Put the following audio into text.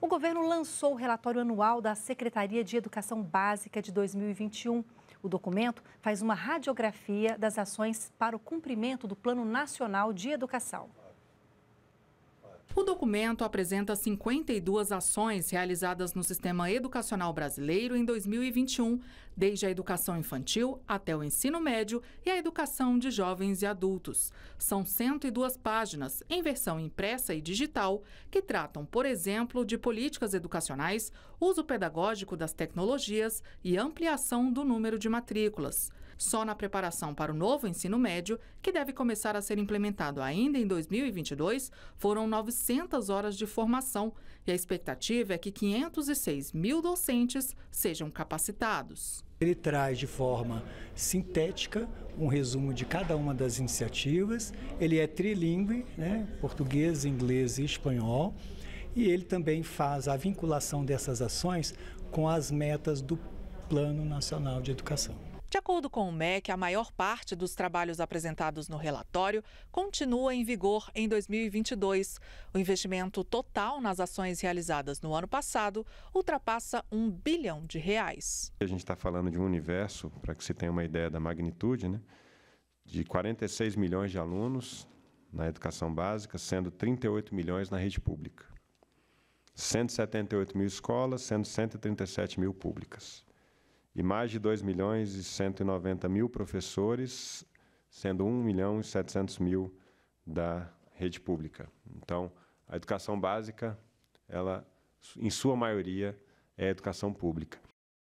o governo lançou o relatório anual da Secretaria de Educação Básica de 2021. O documento faz uma radiografia das ações para o cumprimento do Plano Nacional de Educação. O documento apresenta 52 ações realizadas no sistema educacional brasileiro em 2021, desde a educação infantil até o ensino médio e a educação de jovens e adultos. São 102 páginas, em versão impressa e digital, que tratam, por exemplo, de políticas educacionais, uso pedagógico das tecnologias e ampliação do número de matrículas só na preparação para o novo ensino médio, que deve começar a ser implementado ainda em 2022, foram 900 horas de formação e a expectativa é que 506 mil docentes sejam capacitados. Ele traz de forma sintética um resumo de cada uma das iniciativas. Ele é trilingue, né? português, inglês e espanhol. E ele também faz a vinculação dessas ações com as metas do Plano Nacional de Educação. De acordo com o MEC, a maior parte dos trabalhos apresentados no relatório continua em vigor em 2022. O investimento total nas ações realizadas no ano passado ultrapassa um bilhão de reais. A gente está falando de um universo, para que se tenha uma ideia da magnitude, né? de 46 milhões de alunos na educação básica, sendo 38 milhões na rede pública. 178 mil escolas, sendo 137 mil públicas e mais de 2 milhões e 190 mil professores, sendo 1 milhão e 700 mil da rede pública. Então, a educação básica, ela, em sua maioria, é a educação pública.